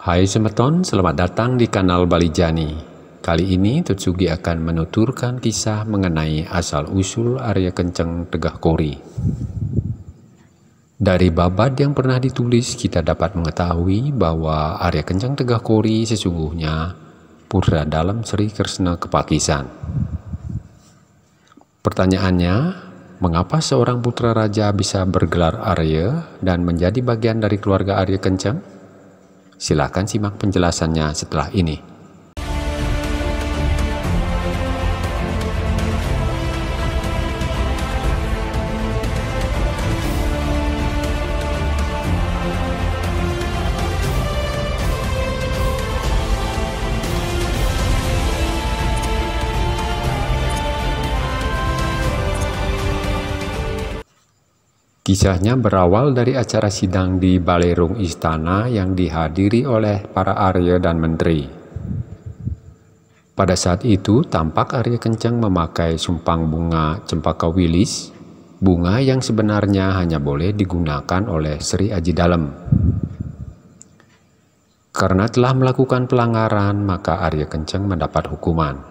Hai Semeton, selamat datang di kanal Bali Jani. Kali ini Tutsugi akan menuturkan kisah mengenai asal-usul Arya Kenceng Tegah Kori. Dari babad yang pernah ditulis, kita dapat mengetahui bahwa Arya Kenceng Tegah Kori sesungguhnya putra dalam Sri Kresna Kepakisan. Pertanyaannya, mengapa seorang putra raja bisa bergelar Arya dan menjadi bagian dari keluarga Arya Kenceng? silakan simak penjelasannya setelah ini. Kisahnya berawal dari acara sidang di Balerung Istana yang dihadiri oleh para Arya dan menteri. Pada saat itu, tampak Arya Kenceng memakai sumpang bunga cempaka wilis, bunga yang sebenarnya hanya boleh digunakan oleh Sri Aji Dalem. Karena telah melakukan pelanggaran, maka Arya Kenceng mendapat hukuman.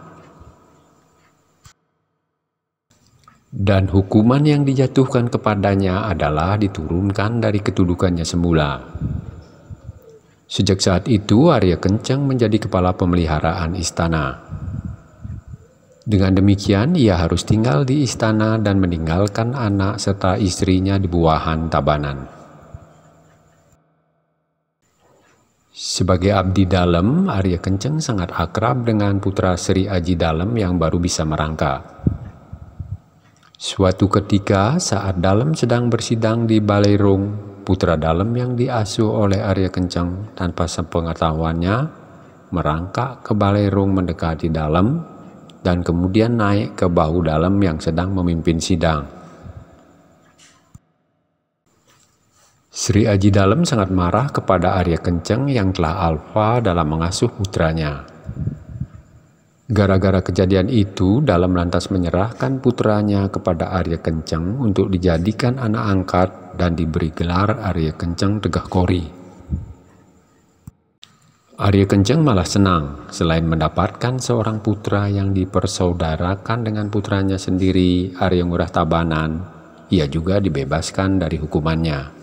dan hukuman yang dijatuhkan kepadanya adalah diturunkan dari kedudukannya semula. Sejak saat itu, Arya Kenceng menjadi kepala pemeliharaan istana. Dengan demikian, ia harus tinggal di istana dan meninggalkan anak serta istrinya di buahan Tabanan. Sebagai abdi dalam, Arya Kenceng sangat akrab dengan putra Sri Aji Dalem yang baru bisa merangka. Suatu ketika saat Dalem sedang bersidang di Balai Rung, putra Dalem yang diasuh oleh Arya Kenceng tanpa sepengetahuannya merangkak ke Balai Rung mendekati Dalem dan kemudian naik ke bahu Dalem yang sedang memimpin sidang. Sri Aji Dalem sangat marah kepada Arya Kenceng yang telah alfa dalam mengasuh putranya. Gara-gara kejadian itu, Dalam lantas menyerahkan putranya kepada Arya Kenceng untuk dijadikan anak angkat dan diberi gelar Arya Kenceng Tegah Kori. Arya Kenceng malah senang selain mendapatkan seorang putra yang dipersaudarakan dengan putranya sendiri, Arya Ngurah Tabanan. Ia juga dibebaskan dari hukumannya.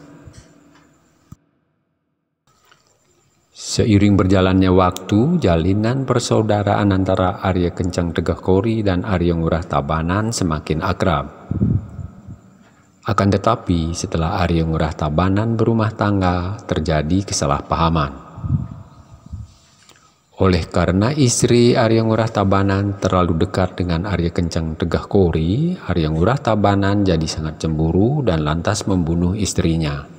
Seiring berjalannya waktu, jalinan persaudaraan antara Arya Kencang Tegah Kori dan Arya Ngurah Tabanan semakin akrab. Akan tetapi, setelah Arya Ngurah Tabanan berumah tangga, terjadi kesalahpahaman. Oleh karena istri Arya Ngurah Tabanan terlalu dekat dengan Arya Kencang Tegah Kori, Arya Ngurah Tabanan jadi sangat cemburu dan lantas membunuh istrinya.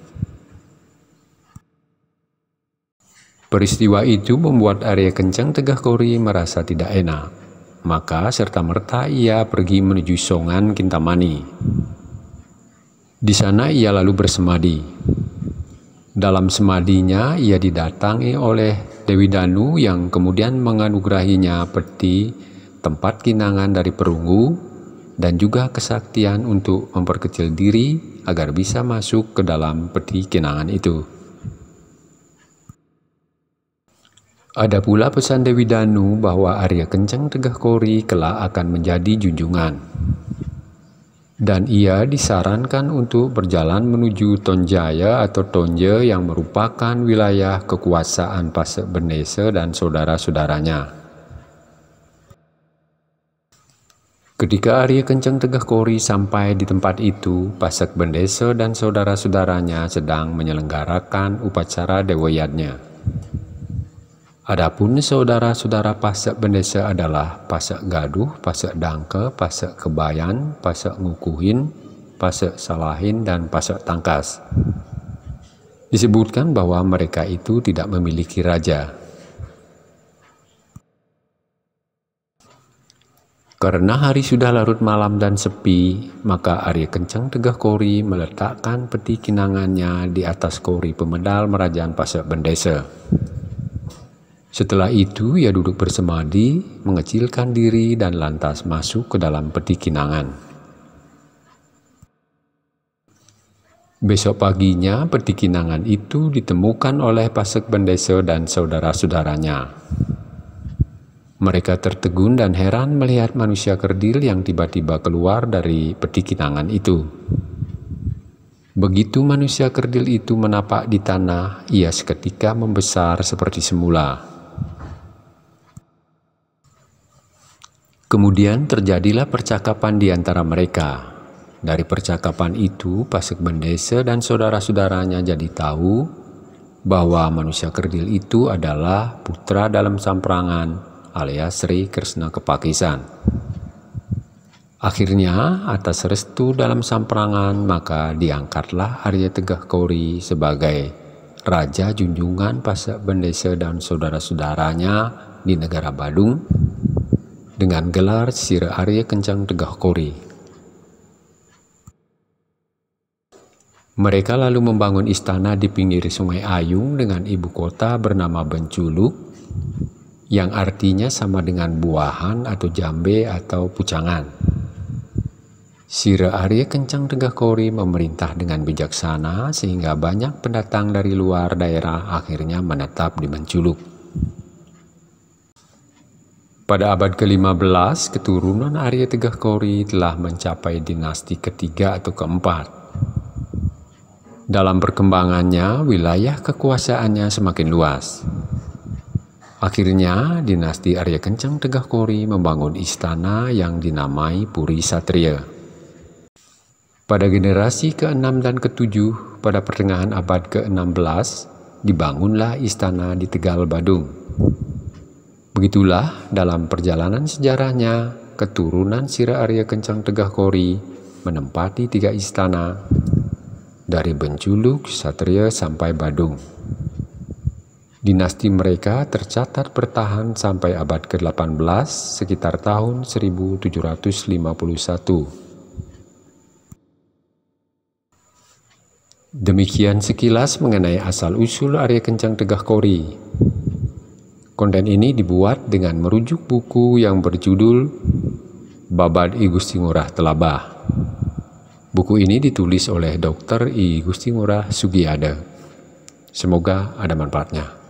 Peristiwa itu membuat Arya Kencang Tegah Kori merasa tidak enak. Maka serta-merta ia pergi menuju Songan Kintamani. Di sana ia lalu bersemadi. Dalam semadinya ia didatangi oleh Dewi Danu yang kemudian menganugerahinya peti tempat kinangan dari perunggu dan juga kesaktian untuk memperkecil diri agar bisa masuk ke dalam peti kinangan itu. Ada pula pesan Dewi Danu bahwa Arya Kencang Tegah Kori kelak akan menjadi junjungan. Dan ia disarankan untuk berjalan menuju Tonjaya atau Tonje yang merupakan wilayah kekuasaan Pasek Benese dan saudara-saudaranya. Ketika Arya Kenceng Tegah Kori sampai di tempat itu, Pasek Bendese dan saudara-saudaranya sedang menyelenggarakan upacara dewayatnya. Adapun saudara-saudara pasak bendesa adalah pasak gaduh, pasak dangke, pasak kebayan, pasak ngukuhin, pasak salahin, dan pasak tangkas. Disebutkan bahwa mereka itu tidak memiliki raja. Karena hari sudah larut malam dan sepi, maka Arya Kencang Tegah Kori meletakkan peti kinangannya di atas kori pemedal merajaan pasak bendesa. Setelah itu ia duduk bersemadi, mengecilkan diri dan lantas masuk ke dalam peti kinangan. Besok paginya peti kinangan itu ditemukan oleh Pasek Bendeso dan saudara-saudaranya. Mereka tertegun dan heran melihat manusia kerdil yang tiba-tiba keluar dari peti kinangan itu. Begitu manusia kerdil itu menapak di tanah, ia seketika membesar seperti semula. Kemudian terjadilah percakapan di antara mereka. Dari percakapan itu, Pasek Bendese dan saudara-saudaranya jadi tahu bahwa manusia kerdil itu adalah putra dalam samprangan alias Sri Krishna Kepakisan. Akhirnya, atas restu dalam samprangan, maka diangkatlah Arya Tegah Kauri sebagai raja junjungan Pasek Bendese dan saudara-saudaranya di negara Badung dengan gelar Sir Arya Kencang Tegah Kori. Mereka lalu membangun istana di pinggir Sungai Ayung dengan ibu kota bernama Benculuk, yang artinya sama dengan buahan atau jambe atau pucangan. Sire Arya Kencang Tegah Kori memerintah dengan bijaksana sehingga banyak pendatang dari luar daerah akhirnya menetap di Benculuk. Pada abad ke-15, keturunan Arya Tegah Kori telah mencapai dinasti ketiga atau keempat. Dalam perkembangannya, wilayah kekuasaannya semakin luas. Akhirnya, dinasti Arya Kencang Tegah Kori membangun istana yang dinamai Puri Satria. Pada generasi ke-6 dan ke-7, pada pertengahan abad ke-16, dibangunlah istana di Tegal Badung. Begitulah dalam perjalanan sejarahnya, keturunan Sira Arya Kencang Tegah Kori menempati tiga istana dari Benculuk, Satria sampai Badung. Dinasti mereka tercatat bertahan sampai abad ke-18 sekitar tahun 1751. Demikian sekilas mengenai asal-usul Arya Kencang Tegah Kori. Konten ini dibuat dengan merujuk buku yang berjudul Babad I Gusti Ngurah Telabah. Buku ini ditulis oleh Dr. I Gusti Ngurah Sugiade. Semoga ada manfaatnya.